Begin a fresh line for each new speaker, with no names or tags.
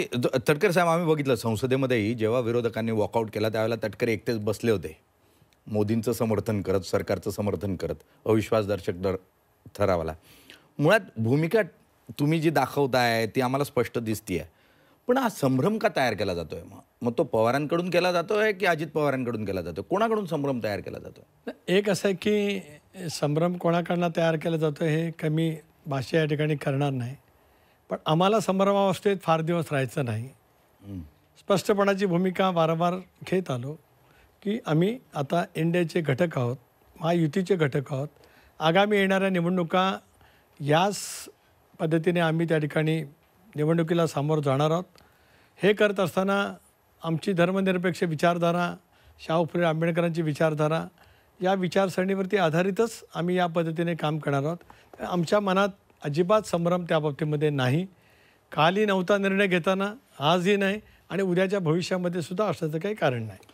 तटकर साहेब आम्ही बघितलं संसदेमध्येही जेव्हा विरोधकांनी वॉकआउट केला त्यावेळेला तटकरे एकटेच बसले होते मोदींचं समर्थन करत सरकारचं समर्थन करत अविश्वासदर्शक दर ठरावाला मुळात भूमिका तुम्ही जी दाखवताय ती आम्हाला स्पष्ट दिसती आहे पण हा संभ्रम का तयार केला आहे मग मग तो पवारांकडून केला जातोय की अजित पवारांकडून केला जातो कोणाकडून संभ्रम तयार केला जातो
एक असं आहे की संभ्रम कोणाकडनं तयार केला जातो हे कमी भाषा या ठिकाणी करणार नाही पण आम्हाला संभ्रमावस्थेत फार दिवस राहायचं नाही स्पष्टपणाची भूमिका वारंवार घेत आलो की आम्ही आता इंडियाचे घटक आहोत महायुतीचे घटक आहोत आगामी येणाऱ्या निवडणुका याच पद्धतीने आम्ही त्या ठिकाणी निवडणुकीला सामोरं जाणार आहोत हे करत असताना आमची धर्मनिरपेक्ष विचारधारा शाहू फुले आंबेडकरांची विचारधारा या विचारसरणीवरती आधारितच आम्ही या पद्धतीने काम करणार आहोत आमच्या मनात अजिबात संभ्रम त्या बाबतीमध्ये नाही कालही नव्हता निर्णय घेताना आजही नाही आणि उद्याच्या भविष्यामध्ये सुद्धा असण्याचं काही कारण नाही